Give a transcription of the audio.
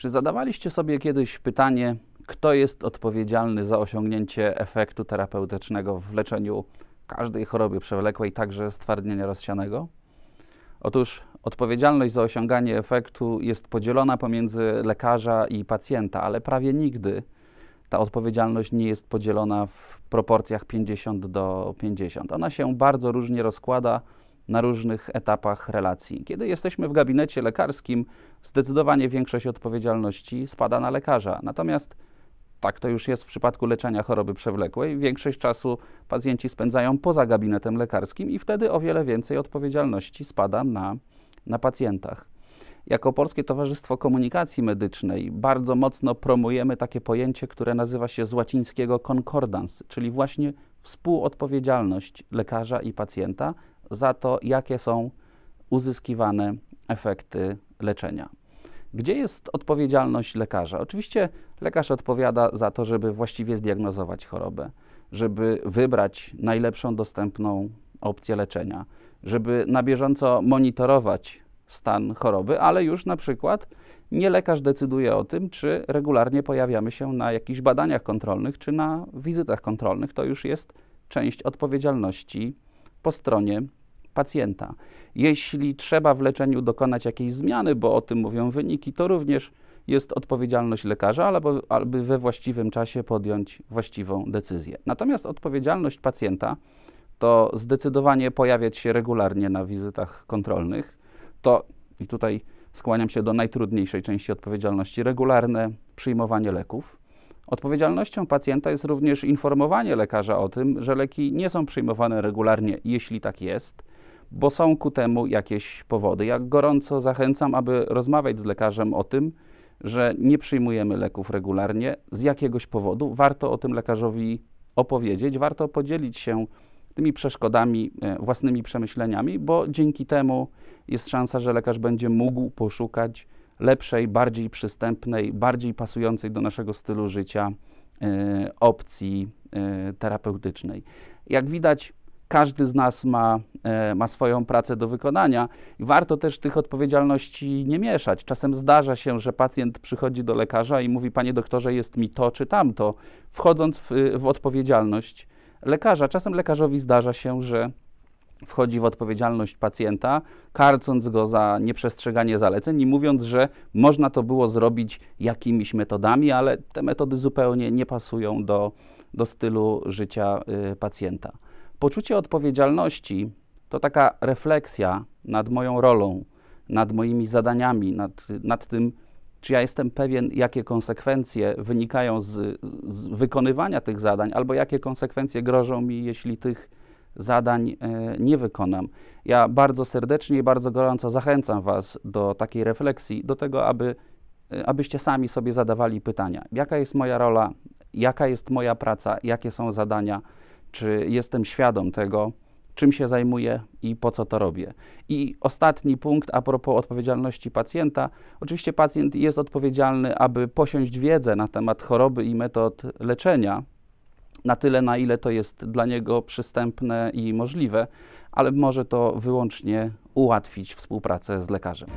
Czy zadawaliście sobie kiedyś pytanie, kto jest odpowiedzialny za osiągnięcie efektu terapeutycznego w leczeniu każdej choroby przewlekłej, także stwardnienia rozsianego? Otóż odpowiedzialność za osiąganie efektu jest podzielona pomiędzy lekarza i pacjenta, ale prawie nigdy ta odpowiedzialność nie jest podzielona w proporcjach 50 do 50. Ona się bardzo różnie rozkłada na różnych etapach relacji. Kiedy jesteśmy w gabinecie lekarskim, zdecydowanie większość odpowiedzialności spada na lekarza. Natomiast tak to już jest w przypadku leczenia choroby przewlekłej. Większość czasu pacjenci spędzają poza gabinetem lekarskim i wtedy o wiele więcej odpowiedzialności spada na, na pacjentach. Jako Polskie Towarzystwo Komunikacji Medycznej bardzo mocno promujemy takie pojęcie, które nazywa się z łacińskiego concordance, czyli właśnie współodpowiedzialność lekarza i pacjenta za to, jakie są uzyskiwane efekty leczenia. Gdzie jest odpowiedzialność lekarza? Oczywiście lekarz odpowiada za to, żeby właściwie zdiagnozować chorobę, żeby wybrać najlepszą dostępną opcję leczenia, żeby na bieżąco monitorować stan choroby, ale już na przykład nie lekarz decyduje o tym, czy regularnie pojawiamy się na jakichś badaniach kontrolnych, czy na wizytach kontrolnych. To już jest część odpowiedzialności po stronie pacjenta. Jeśli trzeba w leczeniu dokonać jakiejś zmiany, bo o tym mówią wyniki, to również jest odpowiedzialność lekarza, albo aby we właściwym czasie podjąć właściwą decyzję. Natomiast odpowiedzialność pacjenta to zdecydowanie pojawiać się regularnie na wizytach kontrolnych. To i tutaj skłaniam się do najtrudniejszej części odpowiedzialności regularne przyjmowanie leków. Odpowiedzialnością pacjenta jest również informowanie lekarza o tym, że leki nie są przyjmowane regularnie, jeśli tak jest, bo są ku temu jakieś powody. Ja gorąco zachęcam, aby rozmawiać z lekarzem o tym, że nie przyjmujemy leków regularnie z jakiegoś powodu. Warto o tym lekarzowi opowiedzieć, warto podzielić się tymi przeszkodami, e, własnymi przemyśleniami, bo dzięki temu jest szansa, że lekarz będzie mógł poszukać lepszej, bardziej przystępnej, bardziej pasującej do naszego stylu życia e, opcji e, terapeutycznej. Jak widać, każdy z nas ma, e, ma swoją pracę do wykonania i warto też tych odpowiedzialności nie mieszać. Czasem zdarza się, że pacjent przychodzi do lekarza i mówi: Panie doktorze, jest mi to czy tamto, wchodząc w, w odpowiedzialność lekarza. Czasem lekarzowi zdarza się, że wchodzi w odpowiedzialność pacjenta, karcąc go za nieprzestrzeganie zaleceń i mówiąc, że można to było zrobić jakimiś metodami, ale te metody zupełnie nie pasują do, do stylu życia y, pacjenta. Poczucie odpowiedzialności to taka refleksja nad moją rolą, nad moimi zadaniami, nad, nad tym, czy ja jestem pewien, jakie konsekwencje wynikają z, z, wykonywania tych zadań, albo jakie konsekwencje grożą mi, jeśli tych zadań e, nie wykonam. Ja bardzo serdecznie i bardzo gorąco zachęcam Was do takiej refleksji, do tego, aby, e, abyście sami sobie zadawali pytania: jaka jest moja rola, jaka jest moja praca, jakie są zadania czy jestem świadom tego, czym się zajmuję i po co to robię. I ostatni punkt a propos odpowiedzialności pacjenta. Oczywiście pacjent jest odpowiedzialny, aby posiąść wiedzę na temat choroby i metod leczenia, na tyle, na ile to jest dla niego przystępne i możliwe, ale może to wyłącznie ułatwić współpracę z lekarzem.